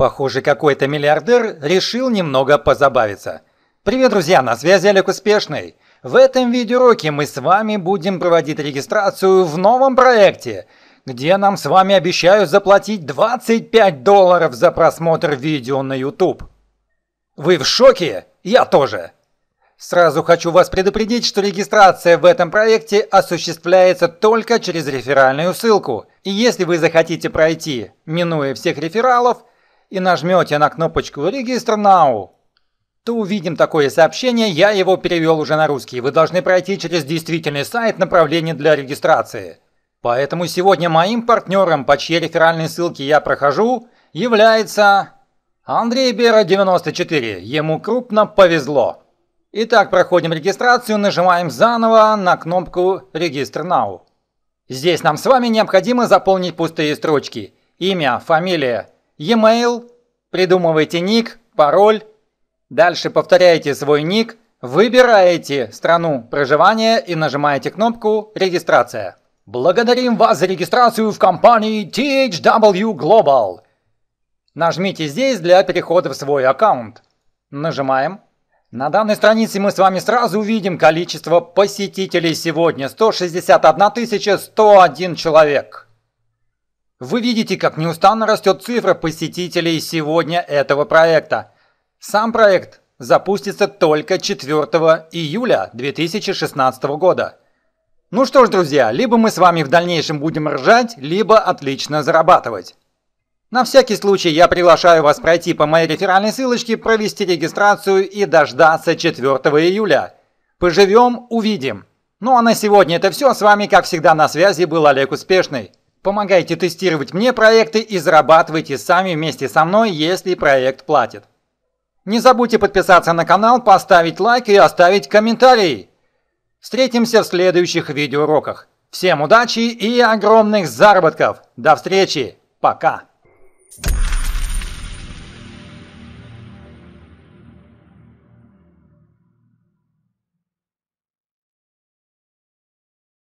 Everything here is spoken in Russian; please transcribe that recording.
Похоже, какой-то миллиардер решил немного позабавиться. Привет, друзья, на связи Олег Успешный. В этом видеоуроке мы с вами будем проводить регистрацию в новом проекте, где нам с вами обещают заплатить 25 долларов за просмотр видео на YouTube. Вы в шоке? Я тоже. Сразу хочу вас предупредить, что регистрация в этом проекте осуществляется только через реферальную ссылку. И если вы захотите пройти, минуя всех рефералов, и нажмете на кнопочку «Регистр НАУ», то увидим такое сообщение, я его перевел уже на русский. Вы должны пройти через действительный сайт направления для регистрации. Поэтому сегодня моим партнером, по чьей реферальной ссылке я прохожу, является Андрей Бера 94. Ему крупно повезло. Итак, проходим регистрацию, нажимаем заново на кнопку «Регистр Now». Здесь нам с вами необходимо заполнить пустые строчки. Имя, фамилия, e-mail, придумываете ник, пароль, дальше повторяете свой ник, выбираете страну проживания и нажимаете кнопку «Регистрация». Благодарим вас за регистрацию в компании THW Global. Нажмите здесь для перехода в свой аккаунт. Нажимаем. На данной странице мы с вами сразу увидим количество посетителей сегодня. 161 101 человек. Вы видите, как неустанно растет цифра посетителей сегодня этого проекта. Сам проект запустится только 4 июля 2016 года. Ну что ж, друзья, либо мы с вами в дальнейшем будем ржать, либо отлично зарабатывать. На всякий случай я приглашаю вас пройти по моей реферальной ссылочке, провести регистрацию и дождаться 4 июля. Поживем, увидим. Ну а на сегодня это все. С вами, как всегда, на связи был Олег Успешный. Помогайте тестировать мне проекты и зарабатывайте сами вместе со мной, если проект платит. Не забудьте подписаться на канал, поставить лайк и оставить комментарий. Встретимся в следующих видеоуроках. Всем удачи и огромных заработков. До встречи. Пока.